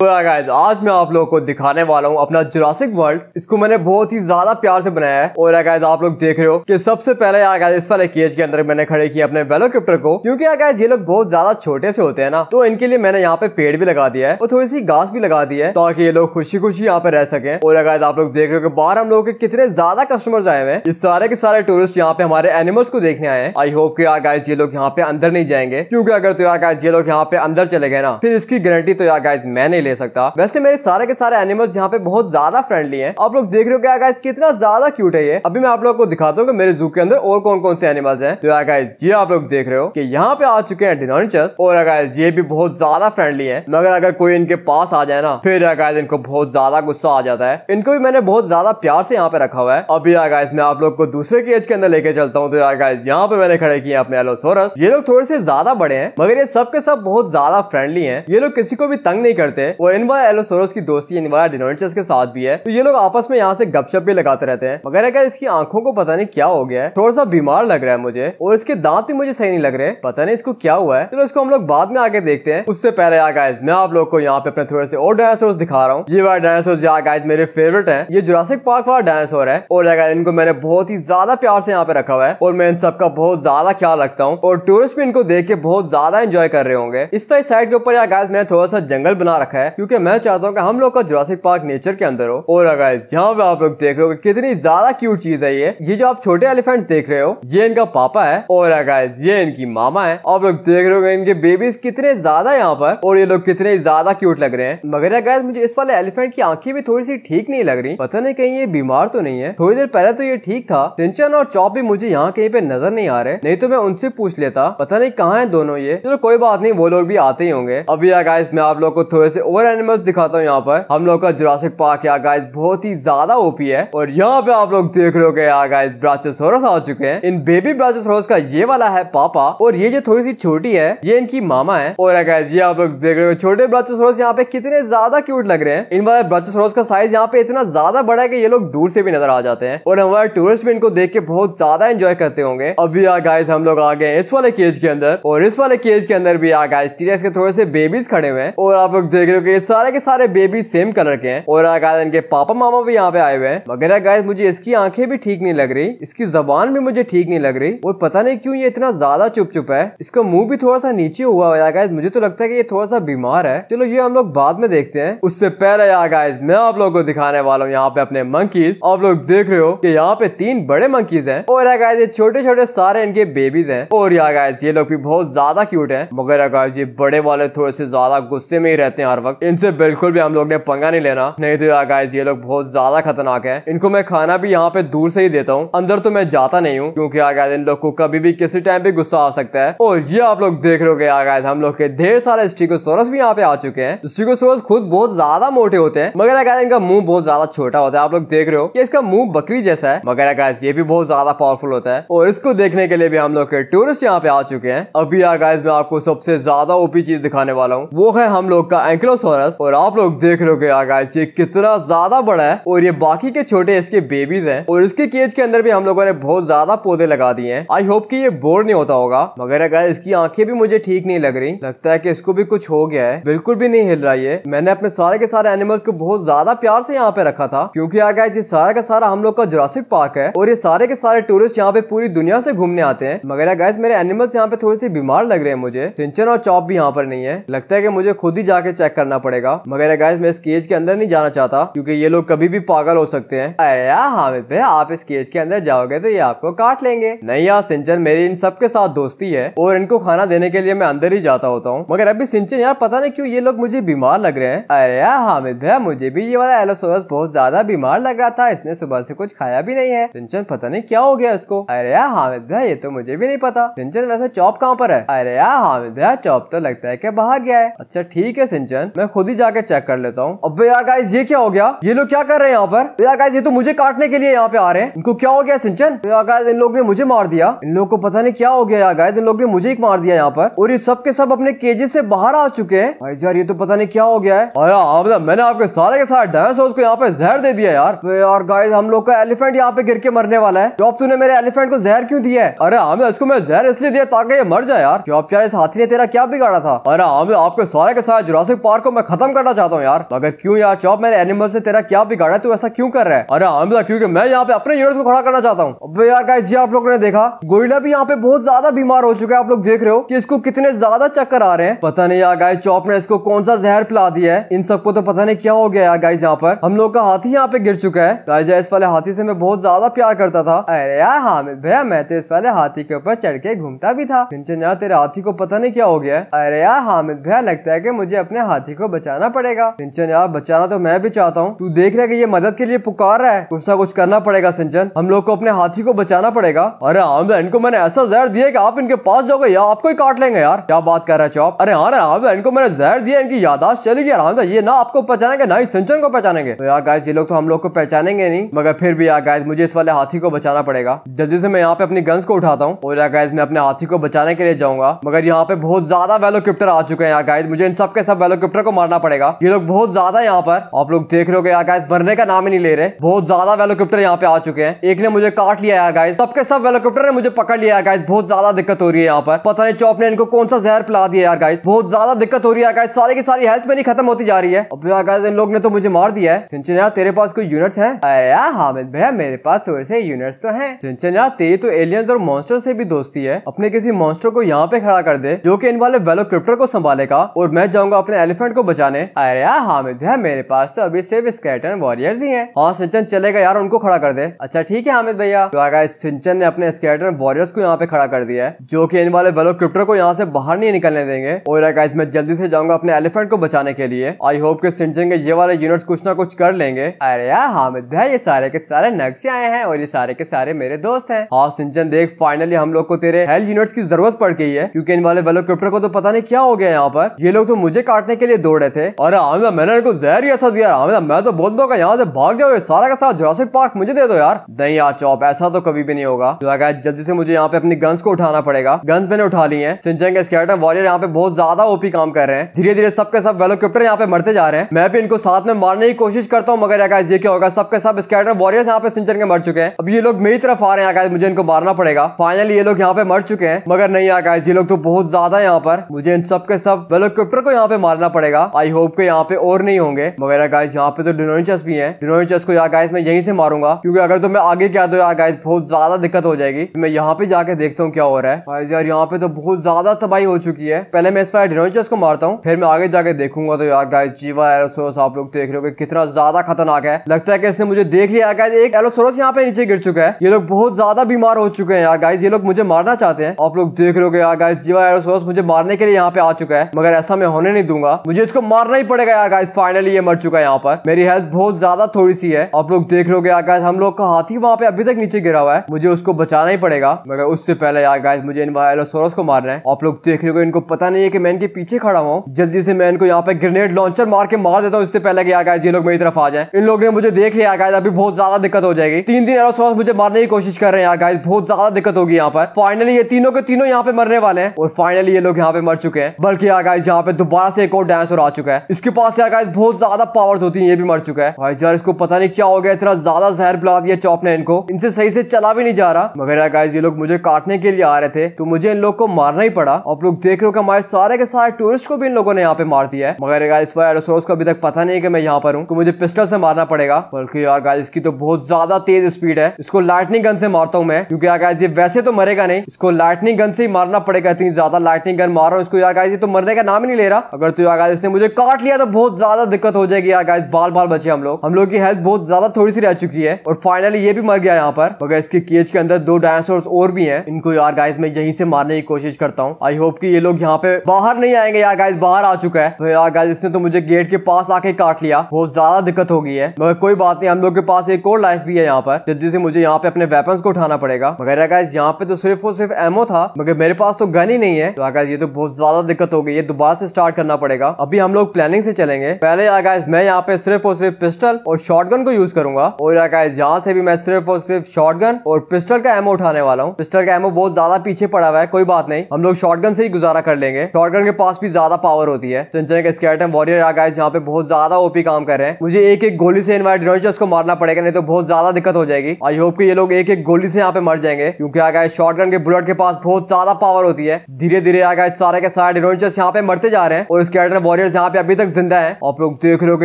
तो गाइस आज मैं आप लोगों को दिखाने वाला हूँ अपना जुरासिक वर्ल्ड इसको मैंने बहुत ही ज्यादा प्यार से बनाया है और गाइस आप लोग देख रहे हो कि सबसे पहले यार इस वाले केज के अंदर मैंने खड़े किए अपने वेलोकिप्टर को क्योंकि यार ये लोग बहुत ज्यादा छोटे से होते हैं ना तो इनके लिए मैंने यहाँ पे पेड़ भी लगा दिया है और थोड़ी सी घास भी लगा दी है ताकि ये लोग खुशी खुशी यहाँ पे रह सके और गाइस आप लोग देख रहे हो कि बाहर हम लोग के कितने ज्यादा कस्टमर्स आए हुए इस सारे के सारे टूरिस्ट यहाँ पे हमारे एनिमल्स को देखने आए आई होप की यार गाइस ये लोग यहाँ पे अंदर नहीं जाएंगे क्योंकि अगर तो यार गाइस ये लोग यहाँ पे अंदर चले गए ना फिर इसकी गारंटी तो यार गाइस मैंने नहीं ले सकता वैसे मेरे सारे के सारे एनिमल्स यहाँ पे बहुत ज्यादा फ्रेंडली है आप लोग देख रहे हो क्या गाइस कितना ज्यादा क्यूट है ये अभी मैं आप लोग को दिखाता हूँ मेरे जू के अंदर और कौन कौन से एनिमल्स है तो गाइस ये आप लोग देख रहे हो की यहाँ पे आ चुके हैं डिनोनचस और गाइज ये भी बहुत ज्यादा फ्रेंडली है मगर अगर कोई इनके पास आ जाए ना फिर गाइज इनको बहुत ज्यादा गुस्सा आ जाता है इनको भी मैंने बहुत ज्यादा प्यार से यहाँ पे रखा हुआ है अभी यार गाइज मैं आप लोग को दूसरे केज के अंदर लेके चलता हूँ तो यार गाइज यहाँ पे मैंने खड़े किए अपने एलोसोरस ये लोग थोड़े से ज्यादा बड़े हैं मगर ये सब के सब बहुत ज्यादा फ्रेंडली हैं ये लोग किसी को भी तंग नहीं करते और इनवा एलोसोरस की दोस्ती इनवा डिनोटिस के साथ भी है तो ये लोग आपस में यहाँ से गपशप भी लगाते रहते हैं मगर अगर इसकी आंखों को पता नहीं क्या हो गया है थोड़ा सा बीमार लग रहा है मुझे और इसके दांत भी मुझे सही नहीं लग रहे पता नहीं इसको क्या हुआ है चलो इसको हम लोग बाद में आगे देखते हैं उससे पहले आ गाइज मैं आप लोग को यहाँ पे अपने थोड़े से और डायनासोर दिखा रहा हूँ ये वाला डायनासोर जो मेरे फेवरेट है ये जुरासिक पार्क वाला डायनासोर है और गाइज इनको मैंने बहुत ही ज्यादा प्यार से यहाँ पे रखा हुआ है और मैं इन सबका बहुत ज्यादा ख्याल रखता हूँ और टूरिस्ट भी इनको देख के बहुत ज्यादा एंजॉय कर रहे होंगे इस साइड के ऊपर गाइज मैंने थोड़ा सा जंगल बना रखा है है क्योंकि मैं चाहता हूँ कि हम लोग का जोरासिक पार्क नेचर के अंदर हो और अगर यहाँ पे आप लोग देख रहे हो कितनी ज्यादा क्यूट चीज है ये ये जो आप छोटे एलिफेंट देख रहे हो ये इनका पापा है और अगर ये इनकी मामा है आप लोग देख रहे हो इनके बेबीज कितने ज्यादा यहाँ पर और ये लोग कितने ज्यादा क्यूट लग रहे हैं मगर अगर मुझे इस वाले एलिफेंट की आंखें भी थोड़ी सी ठीक नहीं लग रही पता नहीं कहीं ये बीमार तो नहीं है थोड़ी देर पहले तो ये ठीक था सिंचन और चौप भी मुझे यहाँ कहीं पे नजर नहीं आ रहे नहीं तो मैं उनसे पूछ लेता पता नहीं कहाँ है दोनों ये चलो कोई बात नहीं वो लोग भी आते ही होंगे अभी अगर मैं आप लोग को थोड़े से और एनिमल्स दिखाता हूँ यहाँ पर हम लोग का जुरासिक पार्क यार गाइस बहुत ही ज्यादा ओपी है और यहाँ पे आप लोग देख रहे हो यार गाइस ब्राचोसोरस आ चुके हैं इन बेबी ब्राचोसोरस का ये वाला है पापा और ये जो थोड़ी सी छोटी है ये इनकी मामा है और गाइस ये आप लोग देख रहे हो छोटे ब्राचोसोरस यहाँ पे कितने ज्यादा क्यूट लग रहे हैं इन वाले ब्राचोसोरस का साइज यहाँ पे इतना ज्यादा बड़ा है की ये लोग दूर से भी नजर आ जाते हैं और हमारे टूरिस्ट भी इनको देख के बहुत ज्यादा एंजॉय करते होंगे अभी यार गाइस हम लोग आ गए इस वाले केज के अंदर और इस वाले केज के अंदर भी यार गाइस टीरेस के थोड़े से बेबीज खड़े हुए हैं और आप लोग देख रहे हो क्योंकि ये सारे के सारे बेबी सेम कलर के हैं और गाइस इनके पापा मामा भी यहाँ पे आए हुए हैं मगर गाइस मुझे इसकी आंखें भी ठीक नहीं लग रही इसकी जबान भी मुझे ठीक नहीं लग रही और पता नहीं क्यों ये इतना ज्यादा चुप चुप है इसका मुंह भी थोड़ा सा नीचे हुआ हुआ गाइस मुझे तो लगता है की ये थोड़ा सा बीमार है चलो ये हम लोग बाद में देखते हैं उससे पहले यार गाइस मैं आप लोग को दिखाने वाला हूँ यहाँ पे अपने मंकीज आप लोग देख रहे हो कि यहाँ पे तीन बड़े मंकीज हैं और यार गाइस ये छोटे छोटे सारे इनके बेबीज हैं और यार गाइस ये लोग भी बहुत ज्यादा क्यूट है मगर गाइस ये बड़े वाले थोड़े से ज्यादा गुस्से में ही रहते हैं हर वक्त इनसे बिल्कुल भी हम लोग ने पंगा नहीं लेना नहीं तो यार गाइज ये लोग बहुत ज्यादा खतरनाक है इनको मैं खाना भी यहाँ पे दूर से ही देता हूँ अंदर तो मैं जाता नहीं हूँ क्योंकि आगे इन लोग को कभी भी किसी टाइम भी गुस्सा आ सकता है और ये आप लोग देख रहे हो यार हम लोग के ढेर सारे स्टीकोसोरस भी यहाँ पे आ चुके हैं तो स्टीकोसोरस खुद बहुत ज्यादा मोटे होते हैं मगर अगर इनका मुंह बहुत ज्यादा छोटा होता है आप लोग देख रहे हो कि इसका मुंह बकरी जैसा है मगर अगर ये भी बहुत ज्यादा पावरफुल होता है और इसको देखने के लिए भी हम लोग के टूरिस्ट यहाँ पे आ चुके हैं अभी यार गाइज मैं आपको सबसे ज्यादा ओपी चीज दिखाने वाला हूँ वो है हम लोग का एंकलोस ब्रायोसोरस और आप लोग देख रहे हो यार गाइस ये कितना ज्यादा बड़ा है और ये बाकी के छोटे इसके बेबीज हैं और इसके केज के अंदर भी हम लोगों ने बहुत ज्यादा पौधे लगा दिए हैं आई होप कि ये बोर नहीं होता होगा मगर अगर इसकी आंखें भी मुझे ठीक नहीं लग रही लगता है कि इसको भी कुछ हो गया है बिल्कुल भी नहीं हिल रहा ये मैंने अपने सारे के सारे एनिमल्स को बहुत ज्यादा प्यार से यहाँ पे रखा था क्यूँकी यार गाइस ये सारा का सारा हम लोग का जोरासिक पार्क है और ये सारे के सारे टूरिस्ट यहाँ पे पूरी दुनिया से घूमने आते हैं मगर यार गाइस मेरे एनिमल्स यहाँ पे थोड़ी सी बीमार लग रहे हैं मुझे सिंचन और चॉप भी यहाँ पर नहीं है लगता है की मुझे खुद ही जाके चेक कर करना पड़ेगा मगर गाइस मैं इस केज के अंदर नहीं जाना चाहता क्योंकि ये लोग कभी भी पागल हो सकते हैं अरे हामिद भाई आप इस केज के अंदर जाओगे तो ये आपको काट लेंगे नहीं यार सिंचन मेरी इन सबके साथ दोस्ती है और इनको खाना देने के लिए मैं अंदर ही जाता होता हूँ मगर अभी सिंचन यार पता नहीं क्यूँ ये लोग मुझे बीमार लग रहे हैं अरे यार हामिद भैया मुझे भी ये वाला एलोसोरस बहुत ज्यादा बीमार लग रहा था इसने सुबह से कुछ खाया भी नहीं है सिंचन पता नहीं क्या हो गया इसको अरे यार हामिद भैया ये तो मुझे भी नहीं पता सिंचन वैसे चौप कहाँ पर है अरे यार हामिद भैया चौप तो लगता है की बाहर गया है अच्छा ठीक है सिंचन मैं खुद ही जाके चेक कर लेता हूँ अब यार गाइज ये क्या हो गया ये लोग क्या कर रहे हैं यहाँ पर तो यार गाइज ये तो मुझे काटने के लिए यहाँ पे आ रहे हैं इनको क्या हो गया सिंचन गाइज तो इन लोग ने मुझे मार दिया इन लोग को पता नहीं क्या हो गया यार गाइज इन लोग ने मुझे ही मार दिया यहाँ पर और ये सब के सब अपने केजे से बाहर आ चुके हैं भाई यार ये तो पता नहीं क्या हो गया है अरे हाँ, मतलब मैंने आपके सारे के सारे डांस को यहाँ पे जहर दे दिया यार तो यार गाइज हम लोग का एलिफेंट यहाँ पे गिर के मरने वाला है जॉब तूने मेरे एलिफेंट को जहर क्यों दिया है अरे हमें हाँ, इसको मैं जहर इसलिए दिया ताकि ये मर जाए यार जॉब यार इस हाथी ने तेरा क्या बिगाड़ा था अरे हमें हाँ, मतलब आपके सारे के सारे जुरासिक पार्क को मैं खत्म करना चाहता हूँ यार मगर क्यों यार चौप मैंने एनिमल से तेरा क्या बिगाड़ा है तू ऐसा क्यों कर रहा है अरे हमला क्योंकि मैं यहाँ पे अपने यूनिट को खड़ा करना चाहता हूँ अब यार का आप लोगों ने देखा गोरिला भी यहाँ पे बहुत ज्यादा बीमार हो चुका है आप लोग देख रहे हो कि इसको कितने ज्यादा चक्कर आ रहे हैं पता नहीं यार गाइस चौप ने इसको कौन सा जहर पिला दिया है इन सबको तो पता नहीं क्या हो गया यार गाइस यहाँ पर हम लोग का हाथी यहाँ पे गिर चुका है गाइस इस वाले हाथी से मैं बहुत ज्यादा प्यार करता था अरे यार हामिद भैया मैं तो इस वाले हाथी के ऊपर चढ़ के घूमता भी था यार तेरे हाथी को पता नहीं क्या हो गया अरे यार हामिद भैया लगता है की मुझे अपने हाथी को बचाना पड़ेगा सिंचन यार बचाना तो मैं भी चाहता हूँ तू देख रहे की ये मदद के लिए पुकार रहा है कुछ ना कुछ करना पड़ेगा सिंचन हम लोग को अपने हाथी को बचाना पड़ेगा अरे आम हाँ, तो इनको मैंने ऐसा जहर दिया की आप इनके पास जाओगे यार आपको ही काट लेंगे यार क्या बात कर रहे चौप अरे हाँ आम हाँ, तो इनको मैंने जहर दिया इनकी यादाश्त चलेगी आराम हाँ, तो ये ना आपको पहचानेंगे ना ही सिंचन को पहचानेंगे तो यार गाय ये लोग तो हम लोग को पहचानेंगे नहीं मगर फिर भी यार गाय मुझे इस वाले हाथी को बचाना पड़ेगा जल्दी से मैं यहाँ पे अपनी गन्स को उठाता हूँ और यार गाय मैं अपने हाथी को बचाने के लिए जाऊंगा मगर यहाँ पे बहुत ज्यादा वेलोकिप्टर आ चुके हैं यार गाय मुझे इन सब के सब वेलोकिप्टर को मारना पड़ेगा ये लोग बहुत ज्यादा यहाँ पर आप लोग देख रहे हो यार गाइस मरने का नाम ही नहीं ले रहे बहुत ज्यादा वेलोकॉप्टर यहाँ पे आ चुके हैं एक ने मुझे काट लिया यार गाइस सबके सब वेलोकॉप्टर ने मुझे पकड़ लिया यार गाइस बहुत ज्यादा दिक्कत हो रही है यहाँ पर पता नहीं चौप ने इनको कौन सा जहर पिला दिया यार गाइस बहुत ज्यादा दिक्कत हो रही है गाइस सारी की सारी हेल्थ मेरी खत्म होती जा रही है अब यार गाइस इन लोग ने तो मुझे मार दिया है सिंचन यार तेरे पास कोई यूनिट्स है हामिद भैया मेरे पास थोड़े से यूनिट्स तो है सिंचन यार तेरी तो एलियंस और मॉन्स्टर से भी दोस्ती है अपने किसी मॉन्स्टर को यहाँ पे खड़ा कर दे जो की इन वाले वेलोक्रिप्टर को संभालेगा और मैं जाऊंगा अपने एलिफेंट को बचाने अरे यार हामिद भैया मेरे पास तो अभी सिर्फ स्केटन वॉरियर ही है हाँ सिंचन चलेगा यार उनको खड़ा कर दे अच्छा ठीक है हामिद भैया तो आगा सिंचन ने अपने स्केटन वॉरियर्स को यहाँ पे खड़ा कर दिया है जो की इन वाले वेलो क्रिप्टर को यहाँ से बाहर नहीं निकलने देंगे और अगर मैं जल्दी से जाऊंगा अपने एलिफेंट को बचाने के लिए आई होप के सिंचन के ये वाले यूनिट कुछ ना कुछ कर लेंगे अरे यार हामिद भैया ये सारे के सारे नक्से आए हैं और ये सारे के सारे मेरे दोस्त हैं हाँ सिंचन देख फाइनली हम लोग को तेरे हेल्थ यूनिट्स की जरूरत पड़ गई है क्योंकि इन वाले वेलो क्रिप्टर को तो पता नहीं क्या हो गया यहाँ पर ये लोग तो मुझे काटने के लिए रहे थे और आमिदा मैंने इनको जहर ही ऐसा दिया आमिदा मैं तो बोल दूंगा यहाँ से भाग जाओ सारा का सारा जोरासिक पार्क मुझे दे दो यार नहीं यार चौप ऐसा तो कभी भी नहीं होगा तो जल्दी से मुझे यहाँ पे अपनी गन्स को उठाना पड़ेगा गन्स मैंने उठा ली है सिंचन के स्केटन वॉरियर यहाँ पे बहुत ज्यादा ओपी काम कर रहे हैं धीरे धीरे सबके सब वेलोकॉप्टर यहाँ पे मरते जा रहे हैं मैं भी इनको साथ में मारने की कोशिश करता हूँ मगर यहाँ ये क्या होगा सबके सब स्कैटर वॉरियर यहाँ पे सिंचन के मर चुके हैं अब ये लोग मेरी तरफ आ रहे हैं आकाश मुझे इनको मारना पड़ेगा फाइनली ये लोग यहाँ पे मर चुके हैं मगर नहीं आकाश ये लोग तो बहुत ज्यादा यहाँ पर मुझे इन सबके सब वेलोकॉप्टर को यहाँ पे मारना पड़ेगा जाएगा आई होप के यहाँ पे और नहीं होंगे मगर गाइस यहाँ पे तो डिनोनिचस भी है डिनोनिचस को यार गाइस मैं यहीं से मारूंगा क्योंकि अगर तो मैं आगे क्या तो यार गाइस बहुत ज्यादा दिक्कत हो जाएगी तो मैं यहाँ पे जाके देखता हूँ क्या हो रहा है गाइस यार यहाँ पे तो बहुत ज्यादा तबाही हो चुकी है पहले मैं इस फायर डिनोनिचस को मारता हूँ फिर मैं आगे जाके देखूंगा तो यार गाइस जीवा एलोसोरस आप लोग देख रहे हो कितना ज्यादा खतरनाक है लगता है कि इसने मुझे देख लिया गाइस एक एलोसोरस यहाँ पे नीचे गिर चुका है ये लोग बहुत ज्यादा बीमार हो चुके हैं यार गाइस ये लोग मुझे मारना चाहते हैं आप लोग देख रहे हो यार गाइस जीवा एलोसोरस मुझे मारने के लिए यहाँ पे आ चुका है मगर ऐसा मैं होने नहीं दूंगा मुझे इसको मारना ही पड़ेगा यार गाइस फाइनली ये मर चुका है यहाँ पर मेरी हेल्थ बहुत ज्यादा थोड़ी सी है आप लोग देख लो यार गाइस हम लोग का हाथी वहाँ पे अभी तक नीचे गिरा हुआ है मुझे उसको बचाना ही पड़ेगा मगर उससे पहले यार गाइस मुझे इन वायलोसोरस को मारना है आप लोग देख रहे हो इनको पता नहीं है कि मैं इनके पीछे खड़ा हूँ जल्दी से मैं इनको यहाँ पे ग्रेनेड लॉन्चर मार के मार देता हूँ इससे पहले यार गाइस ये लोग मेरी तरफ आ जाए इन लोग ने मुझे देख लिया यार गाइस अभी बहुत ज्यादा दिक्कत हो जाएगी तीन दिन एलोसोरस मुझे मारने की कोशिश कर रहे हैं यार गाइस बहुत ज्यादा दिक्कत होगी यहाँ पर फाइनली ये तीनों के तीनों यहाँ पे मरने वाले हैं और फाइनली ये लोग यहाँ पे मर चुके हैं बल्कि यार गाइस यहाँ पे दोबारा से एक और डांस डायनासोर आ चुका है इसके पास यार गाइस बहुत ज्यादा पावर्स होती है ये भी मर चुका है भाई यार इसको पता नहीं क्या हो गया इतना ज्यादा जहर पिला दिया चॉप ने इनको इनसे सही से चला भी नहीं जा रहा मगर यार गाइस ये लोग मुझे काटने के लिए आ रहे थे तो मुझे इन लोग को मारना ही पड़ा आप लोग देख रहे हो कि हमारे सारे के सारे टूरिस्ट को भी इन लोगों ने यहाँ पे मार दिया है मगर इस वायरसोरस को अभी तक पता नहीं है कि मैं यहाँ पर हूँ तो मुझे पिस्टल से मारना पड़ेगा बल्कि यार गाइस इसकी तो बहुत ज्यादा तेज स्पीड है इसको लाइटनिंग गन से मारता हूँ मैं क्योंकि यार गाइस ये वैसे तो मरेगा नहीं इसको लाइटनिंग गन से ही मारना पड़ेगा इतनी ज्यादा लाइटनिंग गन मार रहा हूँ इसको यार गाइस ये तो मरने का नाम ही नहीं ले रहा अगर तो यार इसने मुझे काट लिया तो बहुत ज्यादा दिक्कत हो जाएगी यार गाइस बाल बाल बचे हम लोग हम लोग की हेल्थ बहुत ज्यादा थोड़ी सी रह चुकी है और फाइनली ये भी मर गया यहाँ पर मगर इसके केज के अंदर दो डायनासोर और भी है इनको यार गाइस में यही से मारने की कोशिश करता हूँ आई होप की ये लोग यहाँ पे बाहर नहीं आएंगे यार गाइस बाहर आ चुका है तो यार गाइस इसने तो मुझे गेट के पास आके काट लिया बहुत ज्यादा दिक्कत हो गई है मगर कोई बात नहीं हम लोग के पास एक और लाइफ भी है यहाँ पर जल्दी से मुझे यहाँ पे अपने वेपन को उठाना पड़ेगा मगर गाइस यहाँ पे तो सिर्फ और सिर्फ एमओ था मगर मेरे पास तो गन ही नहीं है तो गाइस ये तो बहुत ज्यादा दिक्कत हो गई है दोबारा से स्टार्ट करना पड़ेगा अभी हम लोग प्लानिंग से चलेंगे पहले यार मैं यहाँ पे सिर्फ और सिर्फ पिस्टल और शॉटगन को यूज करूंगा और यार यहाँ से भी मैं सिर्फ और सिर्फ शॉटगन और पिस्टल का एमओ उठाने वाला हूँ पिस्टल का एमओ बहुत ज्यादा पीछे पड़ा हुआ है कोई बात नहीं हम लोग शॉटगन से ही गुजारा कर लेंगे शॉटगन के पास भी ज्यादा पावर होती है के वॉरियर यार यहाँ पे बहुत ज्यादा ओपी काम कर रहे हैं मुझे एक एक गोली से इन्वाइट को मारना पड़ेगा नहीं तो बहुत ज्यादा दिक्कत हो जाएगी आई होप की ये लोग एक एक गोली से यहाँ पे मर जाएंगे क्योंकि यार शॉर्ट शॉटगन के बुलेट के पास बहुत ज्यादा पावर होती है धीरे धीरे यार सारे के सारे डिनोचर्स यहाँ पे मरते जा रहे हैं और स्केटम वॉरियर वॉरियर यहाँ पे अभी तक जिंदा है आप लोग देख रहे हो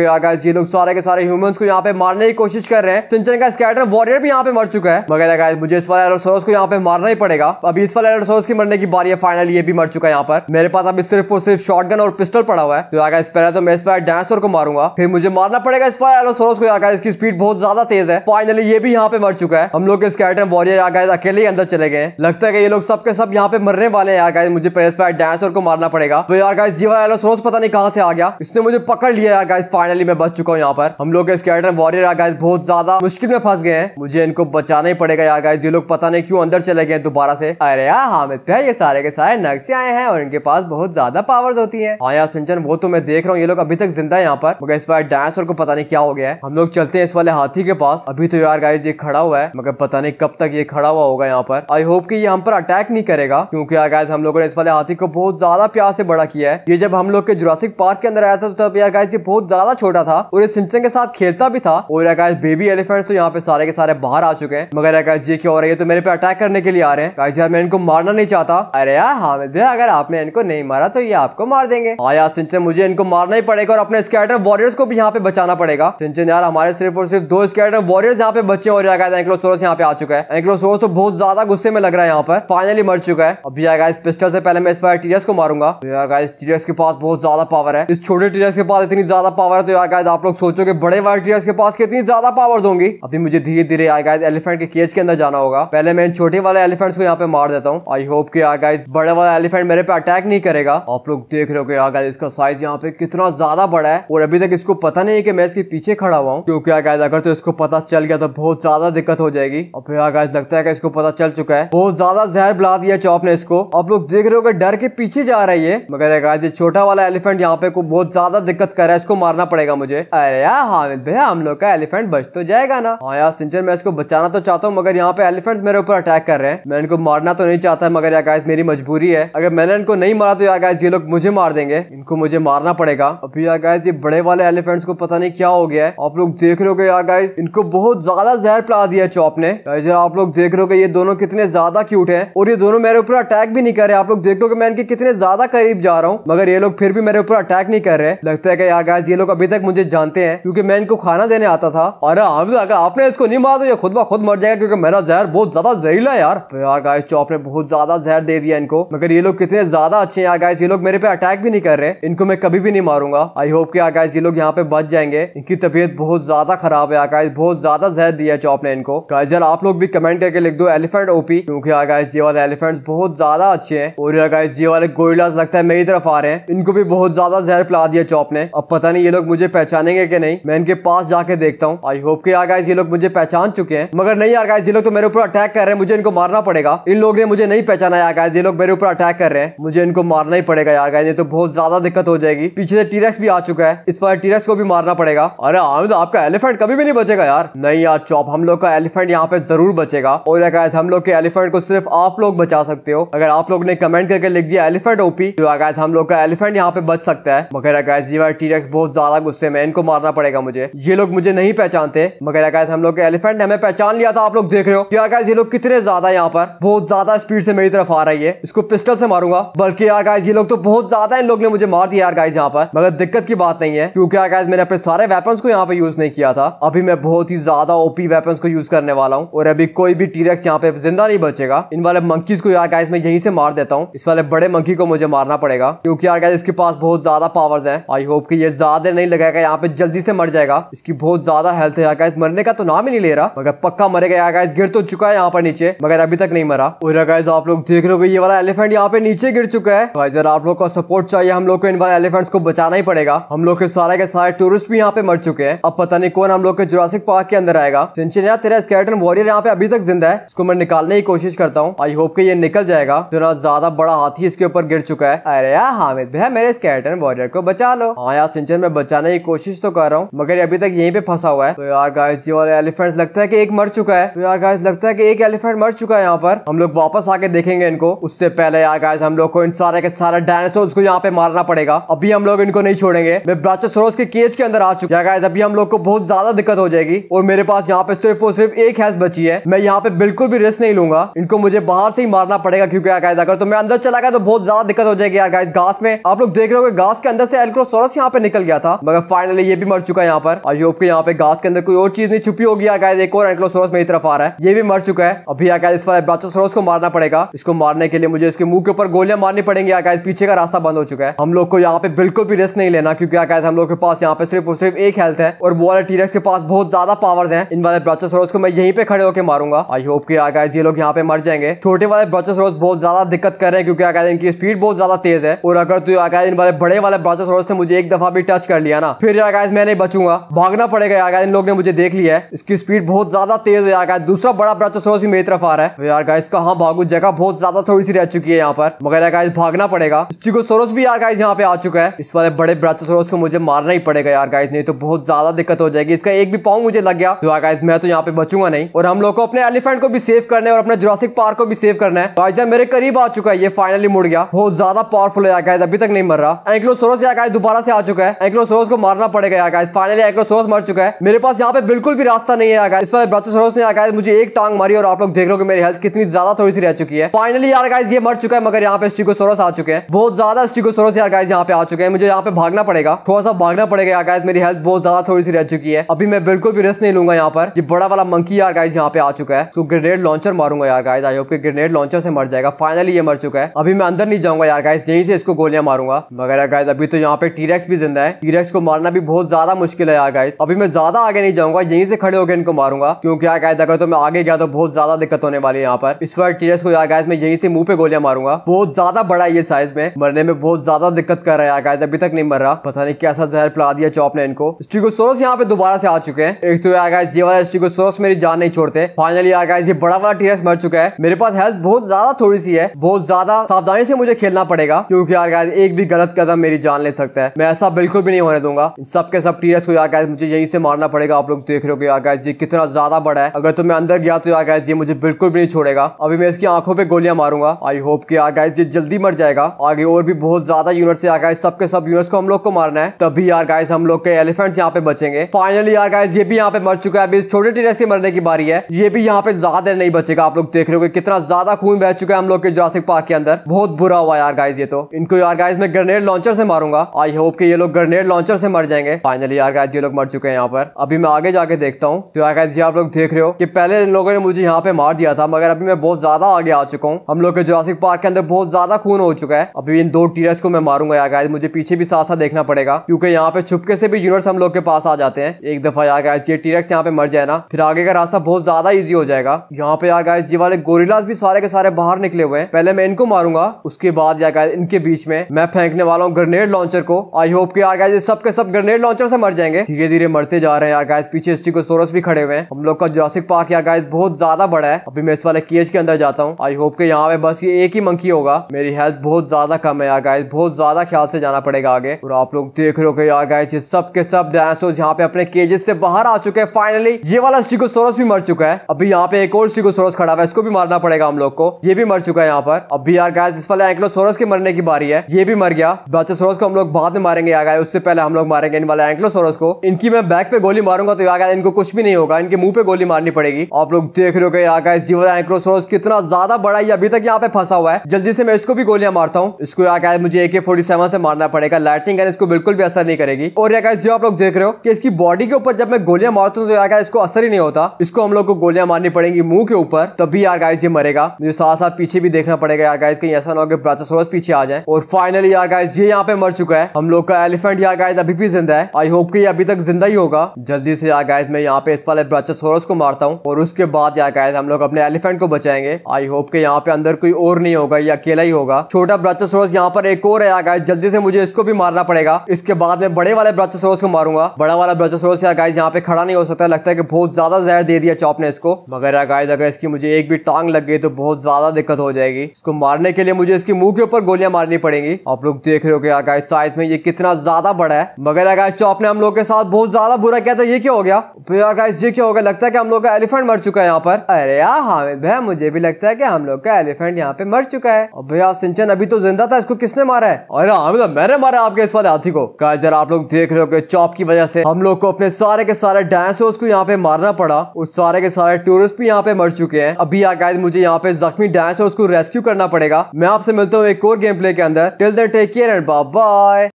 यार ये लोग सारे के सारे ह्यूमन को यहाँ पे मारने की कोशिश कर रहे हैं सिंचन का स्कैटर वॉरियर भी यहाँ पे मर चुका है मगर गाइस मुझे इस वाले एलोसोरस को यहाँ पे मारना ही पड़ेगा अभी इस वाले एलोसोरस की मरने की बारी है फाइनली ये भी मर चुका है यहाँ पर मेरे पास अभी सिर्फ और सिर्फ शॉटगन और पिस्टल पड़ा हुआ है तो यार पहले तो मैं इस वाले डांसर को मारूंगा फिर मुझे मारना पड़ेगा इस वाले एलोसोरस को यार इसकी स्पीड बहुत ज्यादा तेज है फाइनली ये भी यहाँ पे मर चुका है हम लोग के स्कैटर वॉरियर यार गाइस अकेले ही अंदर चले गए लगता है कि ये लोग सबके सब यहाँ पे मरने वाले हैं यार मुझे पहले इस वाले डायनासोर को मारना पड़ेगा तो यार ये वाला एलोसोरस पता नहीं कहाँ से आ गया इसने मुझे पकड़ लिया यार गाइस फाइनली मैं बच चुका हूँ यहाँ पर हम लोग के स्केलेटन वॉरियर यार गाइस बहुत ज्यादा मुश्किल में फंस गए हैं मुझे इनको बचाना ही पड़ेगा यार गाइस ये लोग पता नहीं क्यों अंदर चले गए दोबारा से अरे यार हामिद भाई ये सारे के सारे नक्स आए हैं और इनके पास बहुत ज्यादा पावर होती है हाँ यार सिंचन वो तो मैं देख रहा हूँ ये लोग अभी तक जिंदा है यहाँ पर मगर इस बार डायनासोर को पता नहीं क्या हो गया है हम लोग चलते हैं इस वाले हाथी के पास अभी तो यार गाइज ये खड़ा हुआ है मगर पता नहीं कब तक ये खड़ा हुआ होगा यहाँ पर आई होप की ये हम पर अटैक नहीं करेगा क्योंकि यार गाइज हम लोगों ने इस वाले हाथी को बहुत ज्यादा प्यार से बड़ा किया है ये जब हम लोग के जुरासिक पार्क के अंदर आया था तो तब यार गाइस ये बहुत ज्यादा छोटा था और ये सिंचन के साथ खेलता भी था और यार गाइस बेबी एलिफेंट्स तो यहाँ पे सारे के सारे बाहर आ चुके हैं मगर यार गाइस ये क्यों हो रहा है तो मेरे पे अटैक करने के लिए आ रहे हैं गाइस यार मैं इनको मारना नहीं चाहता अरे यार हामिद भाई अगर आपने इनको नहीं मारा तो ये आपको मार देंगे हाँ यार सिंचन मुझे इनको मारना ही पड़ेगा और अपने स्कैटर वॉरियर्स को भी यहाँ पे बचाना पड़ेगा सिंचन यार हमारे सिर्फ और सिर्फ दो स्कैटर वॉरियर्स यहाँ पे बचे और एंक्लोसोरस यहाँ पे आ चुका है एंक्लोसोरस तो बहुत ज्यादा गुस्से में लग रहा है यहाँ पर फाइनली मर चुका है अब यार गाइस पिस्टल से पहले मैं इस बार टीरियस को मारूंगा तो यार गाइस टीरियस के पास बहुत ज्यादा पावर पावर है इस छोटे टीरस के पास इतनी ज्यादा पावर है तो यार गायद आप लोग सोचो कि बड़े वाले टीरस के पास कितनी ज्यादा पावर होंगी अभी मुझे धीरे धीरे यार गायद एलिफेंट के केज के अंदर जाना होगा पहले मैं इन छोटे वाले एलिफेंट्स को यहाँ पे मार देता हूँ आई होप कि यार गाइज बड़े वाला एलिफेंट मेरे पे अटैक नहीं करेगा आप लोग देख रहे हो कि यार गाइज इसका साइज यहाँ पे कितना ज्यादा बड़ा है और अभी तक इसको पता नहीं है की मैं इसके पीछे खड़ा हुआ हूँ क्योंकि यार गाइज अगर तो इसको पता चल गया तो बहुत ज्यादा दिक्कत हो जाएगी और यार गाइज लगता है इसको पता चल चुका है बहुत ज्यादा जहर बुला दिया चौप ने इसको आप लोग देख रहे हो डर के पीछे जा रही है मगर यार छोटा वाला एलिफेंट यहाँ यहाँ पे को बहुत ज्यादा दिक्कत कर रहा है इसको मारना पड़ेगा मुझे अरे यार हामिद भैया हम लोग का एलिफेंट बच तो जाएगा ना हाँ यार सिंचर मैं इसको बचाना तो चाहता हूँ मगर यहाँ पे एलिफेंट्स मेरे ऊपर अटैक कर रहे हैं मैं इनको मारना तो नहीं चाहता मगर यार गाइस मेरी मजबूरी है अगर मैंने इनको नहीं मारा तो यार गाइस ये लोग मुझे मार देंगे इनको मुझे मारना पड़ेगा अभी यार गाइस ये बड़े वाले एलिफेंट्स को पता नहीं क्या हो गया है आप लोग देख रहे हो यार गाइस इनको बहुत ज्यादा जहर पिला दिया चौप ने गाइस यार आप लोग देख रहे हो ये दोनों कितने ज्यादा क्यूट है और ये दोनों मेरे ऊपर अटैक भी नहीं कर रहे आप लोग देख लो कि मैं इनके कितने ज्यादा करीब जा रहा हूँ मगर ये लोग फिर भी मेरे ऊपर पर अटैक नहीं कर रहे लगता है कि यार गाइस ये लोग अभी तक मुझे जानते हैं क्योंकि मैं इनको खाना देने आता था और आमिर हाँ, अगर आपने इसको नहीं मारा तो ये खुद ब खुद मर जाएगा क्योंकि मेरा जहर बहुत ज्यादा जहरीला है यार तो यार गाइस चौप ने बहुत ज्यादा जहर दे दिया इनको मगर ये लोग कितने ज्यादा अच्छे हैं यार गाइस ये लोग मेरे पे अटैक भी नहीं कर रहे इनको मैं कभी भी नहीं मारूंगा आई होप कि यार गाइस ये लोग यहाँ पे बच जाएंगे इनकी तबीयत बहुत ज्यादा खराब है यार गाइस बहुत ज्यादा जहर दिया चौप ने इनको गाइस यार आप लोग भी कमेंट करके लिख दो एलिफेंट ओपी क्योंकि यार गाइस ये वाले एलिफेंट्स बहुत ज्यादा अच्छे हैं और यार गाइस ये वाले गोरिल्लास लगता है मेरी तरफ आ रहे हैं इनको भी बहुत ज्यादा जहर पिला दिया चॉप ने अब पता नहीं ये लोग मुझे पहचानेंगे कि नहीं मैं इनके पास जाके देखता हूँ आई होप के यार गाइस ये लोग मुझे पहचान चुके हैं मगर नहीं यार गाइस ये लोग तो मेरे ऊपर अटैक कर रहे हैं मुझे इनको मारना पड़ेगा इन लोग ने मुझे नहीं पहचाना यार गाइस ये लोग मेरे ऊपर अटैक कर रहे हैं मुझे इनको मारना ही पड़ेगा यार गाइस ये तो बहुत ज्यादा दिक्कत हो जाएगी पीछे से टीरेक्स भी आ चुका है इस बार टीरेक्स को भी मारना पड़ेगा अरे आमिद आपका एलिफेंट कभी भी नहीं बचेगा यार नहीं यार चॉप हम लोग का एलिफेंट यहाँ पे जरूर बचेगा और यार गाइस हम लोग के एलिफेंट को सिर्फ आप लोग बचा सकते हो अगर आप लोग ने कमेंट करके लिख दिया एलिफेंट ओपी तो यार गाइस हम लोग का एलिफेंट यहाँ पे बच सकता है मगर अकायद ये बार टीरेक्स बहुत ज्यादा गुस्से में इनको मारना पड़ेगा मुझे ये लोग मुझे नहीं पहचानते मगर अकायद हम लोग एलिफेंट ने हमें पहचान लिया था आप लोग देख रहे हो यार ये लोग कितने ज्यादा यहाँ पर बहुत ज्यादा स्पीड से मेरी तरफ आ रही है इसको पिस्टल से मारूंगा बल्कि यार गाइज ये लोग तो बहुत ज्यादा इन लोग ने मुझे मार दिया यार गाइज यहाँ पर मगर दिक्कत की बात नहीं है क्योंकि यार गाइज मैंने अपने सारे वेपन्स को यहाँ पे यूज नहीं किया था अभी मैं बहुत ही ज्यादा ओपी वेपन्स को यूज करने वाला हूँ और अभी कोई भी टीरेक्स यहाँ पे जिंदा नहीं बचेगा इन वाले मंकीज को यार गाइज मैं यहीं से मार देता हूँ इस वाले बड़े मंकी को मुझे मारना पड़ेगा क्योंकि यार गाइज इसके पास बहुत ज्यादा पावर्स हैं आई होप कि ये ज्यादा नहीं लगेगा यहाँ पे जल्दी से मर जाएगा इसकी बहुत ज्यादा हेल्थ है यार मरने का तो नाम ही नहीं ले रहा मगर पक्का मरेगा यार गाइस गिर तो चुका है यहाँ पर नीचे मगर अभी तक नहीं मरा और गाइस आप लोग देख रहे हो ये वाला एलिफेंट यहाँ पे नीचे गिर चुका है भाई जरा आप लोग का सपोर्ट चाहिए हम लोग को इन वाले एलिफेंट्स को बचाना ही पड़ेगा हम लोग के सारे के सारे टूरिस्ट भी यहाँ पे मर चुके हैं अब पता नहीं कौन हम लोग के जुरासिक पार्क के अंदर आएगा सिंचनिया तेरा स्केटन वॉरियर यहाँ पे अभी तक जिंदा है इसको मैं निकालने की कोशिश करता हूँ आई होप के ये निकल जाएगा जरा ज्यादा बड़ा हाथी इसके ऊपर गिर चुका है अरे हामिद भैया मेरे स्केटन आयरन वॉरियर को बचा लो हाँ यार सिंचन में बचाने की कोशिश तो कर रहा हूँ मगर अभी तक यहीं पे फंसा हुआ है तो यार गाइस ये वाला एलिफेंट लगता है कि एक मर चुका है तो यार गाइस लगता है कि एक एलिफेंट मर चुका है यहाँ पर हम लोग वापस आके देखेंगे इनको उससे पहले यार गाय हम लोग को इन सारे के सारे डायनासोर को यहाँ पे मारना पड़ेगा अभी हम लोग इनको नहीं छोड़ेंगे मैं ब्राचोसोरस के केज के अंदर आ चुका है गाइस अभी हम लोग को बहुत ज्यादा दिक्कत हो जाएगी और मेरे पास यहाँ पे सिर्फ और सिर्फ एक हैस बची है मैं यहाँ पे बिल्कुल भी रिस्क नहीं लूंगा इनको मुझे बाहर से ही मारना पड़ेगा क्योंकि अगर तो मैं अंदर चला गया तो बहुत ज्यादा दिक्कत हो जाएगी यार गाइस घास में आप लोग देख रहे हो घास के अंदर से एल्क्रोसोरस यहाँ पे निकल गया था मगर फाइनली ये भी मर चुका है यहाँ पर आई होप के यहाँ पे घास के अंदर कोई और चीज नहीं छुपी होगी यार एक और एल्क्रोसोरस मेरी तरफ आ रहा है ये भी मर चुका है अभी यार इस बार ब्राचोसोरस को मारना पड़ेगा इसको मारने के लिए मुझे इसके मुंह के ऊपर गोलियां मारनी पड़ेंगी यार पीछे का रास्ता बंद हो चुका है हम लोग को यहाँ पे बिल्कुल भी रिस्क नहीं लेना क्योंकि यार हम लोग के पास यहाँ पे सिर्फ और सिर्फ एक हेल्थ है और वो वाले टीरेक्स के पास बहुत ज्यादा पावर्स है इन वाले ब्राचोसोरस को मैं यहीं पे खड़े होकर मारूंगा आई होप के यार ये लोग यहाँ पे मर जाएंगे छोटे वाले ब्राचोसोरस बहुत ज्यादा दिक्कत कर रहे हैं क्योंकि यार इनकी स्पीड बहुत ज्यादा तेज है और अगर तू तो यार इन वाले बड़े बड़े वाले ब्राउजर ब्राचोसोरस ने मुझे एक दफा भी टच कर लिया ना फिर यार गाइस मैं नहीं बचूंगा भागना पड़ेगा यार गाइस इन लोग ने मुझे देख लिया है इसकी स्पीड बहुत ज्यादा तेज है यार गाइस दूसरा बड़ा ब्राउजर ब्राचोसोरस भी मेरी तरफ आ रहा है यार गाइस कहां भागू जगह बहुत ज्यादा थोड़ी सी रह चुकी है यहाँ पर मगर यार गाइस भागना पड़ेगा सोरस भी यार गाइस यहाँ पे आ चुका है इस वाले बड़े ब्राउजर ब्राचोसोरस को मुझे मारना ही पड़ेगा यार गाइस नहीं तो बहुत ज्यादा दिक्कत हो जाएगी इसका एक भी पाओ मुझे लग गया तो यार गाइस मैं तो यहाँ पे बचूंगा नहीं और हम लोग को अपने एलिफेंट को भी सेव करना है और अपने जुरासिक पार्क को भी सेव करना है मेरे करीब आ चुका है ये फाइनली मुड़ गया बहुत ज्यादा पावरफुल है यार गाइस अभी तक नहीं मर रहा एंक्लोसोरस यार गाइस दोबारा से आ चुका है एंक्लोसोरस को मारना पड़ेगा यार गाइस फाइनली एंक्लोसोरस मर चुका है मेरे पास यहाँ पे बिल्कुल भी रास्ता नहीं है यार गाइस इस बार ब्राथोसोरस ने यार गाइस मुझे एक टांग मारी और आप लोग देख रहे हो मेरी हेल्थ कितनी ज्यादा थोड़ी सी रह चुकी है फाइनली यार गाइस ये मर चुका है मगर यहाँ पे स्टिकोसोरस आ चुके हैं बहुत ज्यादा स्टिकोसोरस यार गाइस यहाँ पे आ चुके हैं मुझे यहाँ पे भागना पड़ेगा थोड़ा सा भागना पड़ेगा यार गाइस मेरी हेल्थ बहुत ज्यादा थोड़ी सी रह चुकी है अभी मैं बिल्कुल भी रेस्ट नहीं लूंगा यहाँ पर ये बड़ा वाला मंकी यार गाइस यहाँ पे आ चुका है तो ग्रेनेड लॉन्चर मारूंगा यार गाइस आई होप के ग्रेनेड लॉन्चर से मर जाएगा फाइनली ये मर चुका है अभी मैं अंदर नहीं जाऊंगा यार गाइस यहीं से इसको गोलियां मारूंगा मगर रहा है गाइस अभी तो यहाँ पे टीरेक्स भी जिंदा है टीरेक्स को मारना भी बहुत ज्यादा मुश्किल है यार गाइस अभी मैं ज्यादा आगे नहीं जाऊंगा यहीं से खड़े होकर इनको मारूंगा क्योंकि यार गाइस अगर तो मैं आगे गया तो बहुत ज्यादा दिक्कत होने वाली है यहाँ पर इस बार टीरेक्स को यार गाइस मैं यहीं से मुंह पे गोलियां मारूंगा बहुत ज्यादा बड़ा है ये साइज में मरने में बहुत ज्यादा दिक्कत कर रहा है यार गाइस अभी तक नहीं मर रहा पता नहीं कैसा जहर पिला दिया चॉप ने इनको सोरस यहाँ पे दोबारा से आ चुके हैं एक तो यार गाइस ये वाला सोरस मेरी जान नहीं छोड़ते फाइनली यार गाइस ये बड़ा वाला टीरेक्स मर चुका है मेरे पास हेल्थ बहुत ज्यादा थोड़ी सी है बहुत ज्यादा सावधानी से मुझे खेलना पड़ेगा क्योंकि यार गाइस एक भी गलत कदम ज़्यादा मेरी जान ले सकता है मैं ऐसा बिल्कुल भी नहीं होने दूंगा सब के सब टीरस को यार गैस मुझे यहीं से मारना पड़ेगा आप लोग देख रहे हो यार गैस ये कितना ज़्यादा बड़ा है अगर तो मैं अंदर गया तो यार गैस ये मुझे बिल्कुल भी नहीं छोड़ेगा अभी मैं इसकी आंखों पर गोलियां मारूंगा आई होप की यार गैस ये जल्दी मर जाएगा आगे और भी बहुत ज़्यादा यूनिट से आगे सबके सब यूनिट को हम लोग को मारना है तभी यार गैस हम लोग के एलिफेंट्स यहाँ पे बचेंगे फाइनली यार गैस ये भी यहाँ पे मर चुका है अभी इस छोटे टीरस के मरने की बारी है ये भी यहाँ पे ज्यादा नहीं बचेगा आप लोग देख रहे हो कितना ज्यादा खून बह चुका है हम लोग के जरासिक पार्क के अंदर बहुत बुरा हुआ यार गाइज ये तो इनको यार गाइज में ग्रेनेड लॉन्च लॉन्चर से मारूंगा आई होप कि ये लोग ग्रेनेड लॉन्चर से मर जाएंगे फाइनली यार गाइस ये लोग मर चुके हैं यहाँ पर अभी मैं आगे जाके देखता हूँ तो यार गाइस ये आप लोग देख रहे हो कि पहले इन लोगों ने मुझे यहाँ पे मार दिया था मगर अभी मैं बहुत ज्यादा आगे आ चुका हूँ हम लोग के जोरासिक पार्क के अंदर बहुत ज्यादा खून हो चुका है अभी इन दो टीरस को मैं मारूंगा यार गाइस मुझे पीछे भी साथ साथ देखना पड़ेगा क्योंकि यहाँ पे छुपके से भी यूनिट्स हम लोग के पास आ जाते हैं एक दफा यार गाइस ये टीरक्स यहाँ पे मर जाए ना फिर आगे का रास्ता बहुत ज्यादा ईजी हो जाएगा यहाँ पे यार गाइस ये वाले गोरिलास भी सारे के सारे बाहर निकले हुए हैं पहले मैं इनको मारूंगा उसके बाद यार गाइस इनके बीच में मैं फेंकने वाला हूँ हूँ ग्रेनेड लॉन्चर को आई होप की यार गाइस सब के सब ग्रेनेड लॉन्चर से मर जाएंगे धीरे धीरे मरते जा रहे हैं यार गाइस पीछे सोरस भी खड़े हुए हैं हम लोग का जोसिक पार्क यार गाइस बहुत ज्यादा बड़ा है अभी मैं इस वाले केज के अंदर जाता हूँ आई होप के यहाँ पे बस ये एक ही मंकी होगा मेरी हेल्थ बहुत ज्यादा कम है यार गाइस बहुत ज्यादा ख्याल से जाना पड़ेगा आगे और आप लोग देख रहे हो यार गाइस ये सब के सब डायनासोर यहाँ पे अपने केजेस से बाहर आ चुके हैं फाइनली ये वाला सोरस भी मर चुका है अभी यहाँ पे एक और सोरस खड़ा हुआ है इसको भी मारना पड़ेगा हम लोग को ये भी मर चुका है यहाँ पर अभी यार गाइस इस वाले सोरस के मरने की बारी है ये भी मर गया नाचोसोरस को हम लोग बाद में मारेंगे आगा उससे पहले हम लोग मारेंगे इन वाले सोरस को इनकी मैं बैक पे गोली मारूंगा तो आगे इनको कुछ भी नहीं होगा इनके मुंह पे गोली मारनी पड़ेगी आप लोग देख रहे हो कि आगा इस जीवन सोरस कितना ज्यादा बड़ा है अभी तक यहाँ पे फंसा हुआ है जल्दी से मैं इसको भी गोलियां मारता हूँ इसको आगे मुझे ए से मारना पड़ेगा लाइटिंग गन इसको बिल्कुल भी असर नहीं करेगी और जो आप लोग देख रहे हो कि इसकी बॉडी के ऊपर जब मैं गोलियां मारता हूँ तो यहाँ इसको असर ही नहीं होता इसको हम लोग को गोलियां मारनी पड़ेगी मुंह के ऊपर तभी यार गाइस ये मरेगा मुझे साथ साथ पीछे भी देखना पड़ेगा यार गाइस कहीं ऐसा ना हो कि ब्राचोसोरस पीछे आ जाए और फाइनली यार गाइस ये यहाँ पे मर चुका है हम लोग का एलिफेंट या गाइज अभी भी जिंदा है आई होप की अभी तक जिंदा ही होगा जल्दी से यहाँ गाइज मैं यहाँ पे इस वाले ब्राचोसोरस को मारता हूँ और उसके बाद यहाँ गाइज हम लोग अपने एलिफेंट को बचाएंगे आई होप के यहाँ पे अंदर कोई और नहीं होगा या अकेला ही होगा छोटा ब्राचोसोरस यहाँ पर एक और है यहाँ गाइज जल्दी से मुझे इसको भी मारना पड़ेगा इसके बाद में बड़े वाले ब्राचोसोरस को मारूंगा बड़ा वाला ब्राचोसोरस यहाँ गाइज यहाँ पे खड़ा नहीं हो सकता लगता है की बहुत ज्यादा जहर दे दिया चॉप ने इसको मगर यहाँ गाइज अगर इसकी मुझे एक भी टांग लग गई तो बहुत ज्यादा दिक्कत हो जाएगी इसको मारने के लिए मुझे इसके मुंह के ऊपर गोलियां मारनी पड़ेंगी आप लोग देख रहे हो क्योंकि यार गाइस साइज में ये कितना ज्यादा बड़ा है मगर यार गाइस चॉप ने हम लोग के साथ बहुत ज्यादा बुरा किया था ये क्या हो गया तो यार गाइस ये क्या गया लगता है कि हम लोग का एलिफेंट मर चुका है यहाँ पर अरे यार हामिद भाई मुझे भी लगता है कि हम लोग का एलिफेंट यहाँ पे मर चुका है और भैया सिंचन अभी तो जिंदा था इसको किसने मारा है अरे हामिद मतलब मैंने मारा आपके इस वाले हाथी को कहा जरा आप लोग देख रहे हो कि चॉप की वजह से हम लोग को अपने सारे के सारे डायनासोर्स को यहाँ पे मारना पड़ा और सारे के सारे टूरिस्ट भी यहाँ पे मर चुके हैं अभी यार गाइस मुझे यहाँ पे जख्मी डायनासोर्स को रेस्क्यू करना पड़ेगा मैं आपसे मिलता हूँ एक और गेम प्ले के अंदर till then take care and bye bye.